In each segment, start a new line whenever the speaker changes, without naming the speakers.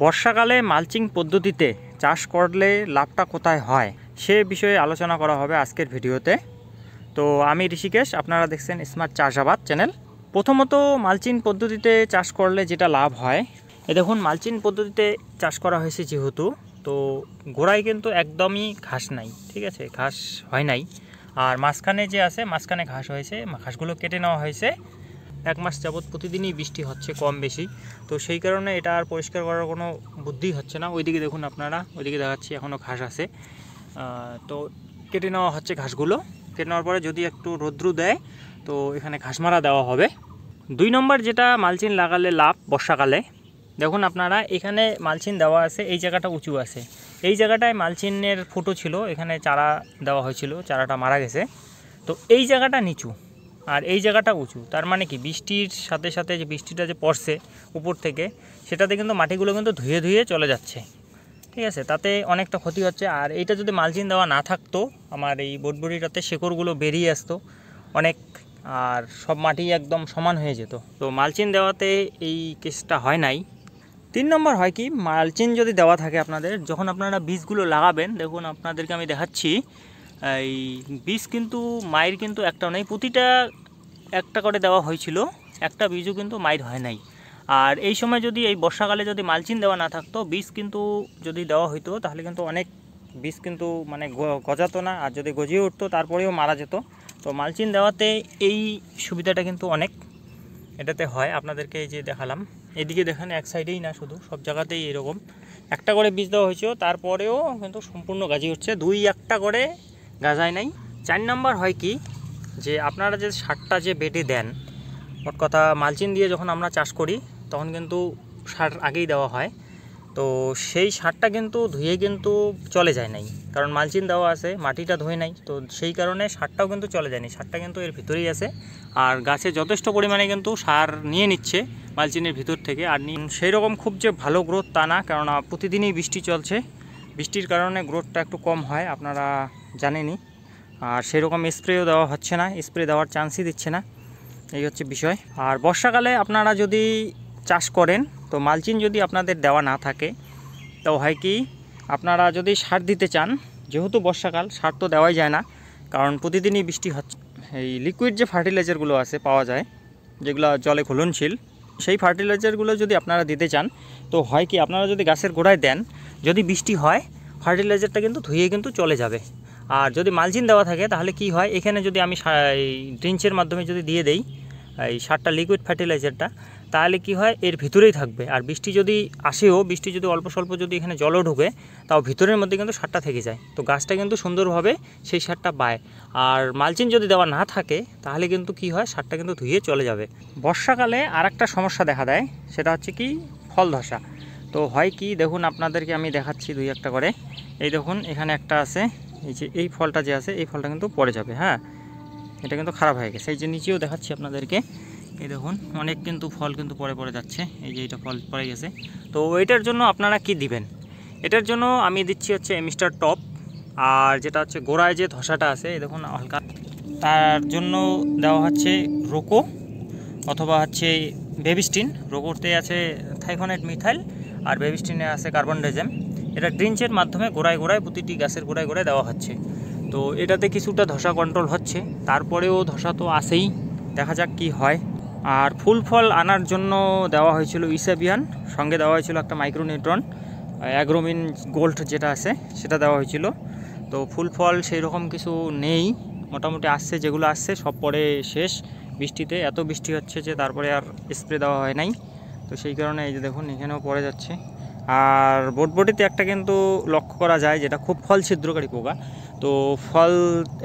বর্ষাকালে মালচিং পদ্ধতিতে চাষ করলে লাভটা কোথায় হয় সে বিষয়ে আলোচনা করা হবে আজকের ভিডিওতে তো আমি ঋষিকেশ আপনারা দেখছেন স্মার্ট চাষাবাদ চ্যানেল প্রথমত মালচিন পদ্ধতিতে চাষ করলে যেটা লাভ হয় এ দেখুন মালচিন পদ্ধতিতে চাষ করা হয়েছে যেহেতু তো গোড়ায় কিন্তু একদমই ঘাস নাই ঠিক আছে ঘাস হয় নাই আর মাঝখানে যে আছে মাঝখানে ঘাস হয়েছে ঘাসগুলো কেটে নেওয়া হয়েছে এক মাস যাবৎ প্রতিদিনই বৃষ্টি হচ্ছে কম বেশি তো সেই কারণে এটা আর পরিষ্কার করার কোনো বুদ্ধি হচ্ছে না ওইদিকে দেখুন আপনারা ওইদিকে দেখাচ্ছি এখনও ঘাস আছে তো কেটে নেওয়া হচ্ছে ঘাসগুলো কেটে নেওয়ার পরে যদি একটু রৌদ্রু দেয় তো এখানে ঘাস মারা দেওয়া হবে দুই নম্বর যেটা মালচিন লাগালে লাভ বর্ষাকালে দেখুন আপনারা এখানে মালচিন দেওয়া আছে এই জায়গাটা উঁচু আছে এই জায়গাটায় মালচিনের ফুটো ছিল এখানে চারা দেওয়া হয়েছিল চারাটা মারা গেছে তো এই জায়গাটা নিচু আর এই জায়গাটা উঁচু তার মানে কি বৃষ্টির সাথে সাথে যে বৃষ্টিটা যে পড়ছে উপর থেকে সেটাতে কিন্তু মাটিগুলো কিন্তু ধুয়ে ধুয়ে চলে যাচ্ছে ঠিক আছে তাতে অনেকটা ক্ষতি হচ্ছে আর এইটা যদি মালচিন দেওয়া না থাকতো আমার এই বোটবুড়িটাতে শেকড়গুলো বেরিয়ে আসতো অনেক আর সব মাটি একদম সমান হয়ে যেত তো মালচিন দেওয়াতে এই কেসটা হয় নাই তিন নম্বর হয় কি মালচিন যদি দেওয়া থাকে আপনাদের যখন আপনারা বীজগুলো লাগাবেন দেখুন আপনাদেরকে আমি দেখাচ্ছি এই বীজ কিন্তু মায়ের কিন্তু একটাও নাই প্রতিটা একটা করে দেওয়া হয়েছিল একটা বীজও কিন্তু মায়ের হয় নাই আর এই সময় যদি এই বর্ষাকালে যদি মালচিন দেওয়া না থাকতো বীজ কিন্তু যদি দেওয়া হইতো তাহলে কিন্তু অনেক বীজ কিন্তু মানে গজাতো না আর যদি গজিয়ে উঠতো তারপরেও মারা যেত তো মালচিন দেওয়াতে এই সুবিধাটা কিন্তু অনেক এটাতে হয় আপনাদেরকে এই যে দেখালাম এদিকে দেখেন এক সাইডেই না শুধু সব জায়গাতেই এরকম একটা করে বীজ দেওয়া হয়েছিল তারপরেও কিন্তু সম্পূর্ণ গাজি হচ্ছে দুই একটা করে গাজায় নাই চার নাম্বার হয় কি যে আপনারা যে সারটা যে বেটে দেন মোট কথা মালচিন দিয়ে যখন আমরা চাষ করি তখন কিন্তু সার আগেই দেওয়া হয় তো সেই সারটা কিন্তু ধুয়ে কিন্তু চলে যায় নাই কারণ মালচিন দেওয়া আছে মাটিটা ধুয়ে নাই তো সেই কারণে সারটাও কিন্তু চলে যায়নি সারটা কিন্তু এর ভিতরেই আছে আর গাছে যথেষ্ট পরিমাণে কিন্তু সার নিয়ে নিচ্ছে মালচিনের ভিতর থেকে আর সেই রকম খুব যে ভালো গ্রোথ তা না কেননা প্রতিদিনই বৃষ্টি চলছে বৃষ্টির কারণে গ্রোথটা একটু কম হয় আপনারা জানেনি আর সেরকম স্প্রেও দেওয়া হচ্ছে না স্প্রে দেওয়ার চান্সই দিচ্ছে না এই হচ্ছে বিষয় আর বর্ষাকালে আপনারা যদি চাষ করেন তো মালচিন যদি আপনাদের দেওয়া না থাকে তো হয় কি আপনারা যদি সার দিতে চান যেহেতু বর্ষাকাল সার তো দেওয়াই যায় না কারণ প্রতিদিনই বৃষ্টি হচ্ছে এই লিকুইড যে ফার্টিলাইজারগুলো আছে পাওয়া যায় যেগুলো জলে ঘুলনশীল সেই ফার্টিলাইজারগুলো যদি আপনারা দিতে চান তো হয় কি আপনারা যদি গাছের গোড়ায় দেন যদি বৃষ্টি হয় ফার্টিলাইজারটা কিন্তু ধুয়ে কিন্তু চলে যাবে আর যদি মালচিন দেওয়া থাকে তাহলে কি হয় এখানে যদি আমি ড্রিঞ্চের মাধ্যমে যদি দিয়ে দেই এই সারটা লিকুইড ফার্টিলাইজারটা তাহলে কি হয় এর ভিতরেই থাকবে আর বৃষ্টি যদি আসেও বৃষ্টি যদি অল্প স্বল্প যদি এখানে জলও ঢুকে তাও ভিতরের মধ্যে কিন্তু সারটা থেকে যায় তো গাছটা কিন্তু সুন্দরভাবে সেই সারটা পায় আর মালচিন যদি দেওয়া না থাকে তাহলে কিন্তু কি হয় সারটা কিন্তু ধুয়ে চলে যাবে বর্ষাকালে আর একটা সমস্যা দেখা দেয় সেটা হচ্ছে কি ফল ধসা তো হয় কি দেখুন আপনাদেরকে আমি দেখাচ্ছি দুই একটা করে এই দেখুন এখানে একটা আছে এই যে এই ফলটা যে আছে এই ফলটা কিন্তু পড়ে যাবে হ্যাঁ এটা কিন্তু খারাপ হয়ে গেছে এই যে নিচেও দেখাচ্ছি আপনাদেরকে এই দেখুন অনেক কিন্তু ফল কিন্তু পরে পরে যাচ্ছে এই যে এটা ফল পড়ে গেছে তো এটার জন্য আপনারা কি দিবেন এটার জন্য আমি দিচ্ছি হচ্ছে মিস্টার টপ আর যেটা হচ্ছে গোড়ায় যে ধসাটা আছে দেখুন হালকা তার জন্য দেওয়া হচ্ছে রোকো অথবা হচ্ছে বেবিস্টিন রোকোতে আছে থাইকোনেট মিথাইল আর বেবিস্টিনে আছে কার্বন ডাইজেম এটা ড্রিঞ্চের মাধ্যমে গোড়ায় গোড়ায় প্রতিটি গ্যাসের গোড়ায় গোড়ায় দেওয়া হচ্ছে তো এটাতে কিছুটা ধসা কন্ট্রোল হচ্ছে তারপরেও ধসা তো আসেই দেখা যাক কি হয় আর ফুল ফল আনার জন্য দেওয়া হয়েছিল ইসাবিয়ান সঙ্গে দেওয়া হয়েছিল একটা মাইক্রোনিউট্রন অ্যাগ্রোমিন গোল্ড যেটা আছে সেটা দেওয়া হয়েছিল তো ফুল ফল সেই রকম কিছু নেই মোটামুটি আসছে যেগুলো আসছে সব পরে শেষ বৃষ্টিতে এত বৃষ্টি হচ্ছে যে তারপরে আর স্প্রে দেওয়া হয় নাই তো সেই কারণে এই যে দেখুন এখানেও পড়ে যাচ্ছে আর বোটবটিতে একটা কিন্তু লক্ষ্য করা যায় যেটা খুব ফল ছিদ্রকারী পোকা তো ফল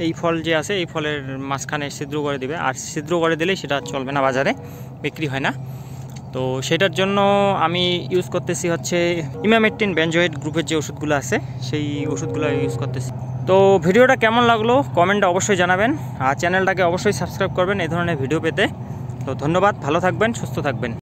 এই ফল যে আছে এই ফলের মাঝখানে ছিদ্র করে দেবে আর ছিদ্র করে দিলে সেটা চলবে না বাজারে বিক্রি হয় না তো সেটার জন্য আমি ইউজ করতেছি হচ্ছে ইমামেট্টিন ব্যাঞ্জয়েড গ্রুপের যে ওষুধগুলো আছে সেই ওষুধগুলো ইউজ করতেছি তো ভিডিওটা কেমন লাগলো কমেন্টটা অবশ্যই জানাবেন আর চ্যানেলটাকে অবশ্যই সাবস্ক্রাইব করবেন এই ধরনের ভিডিও পেতে তো ধন্যবাদ ভালো থাকবেন সুস্থ থাকবেন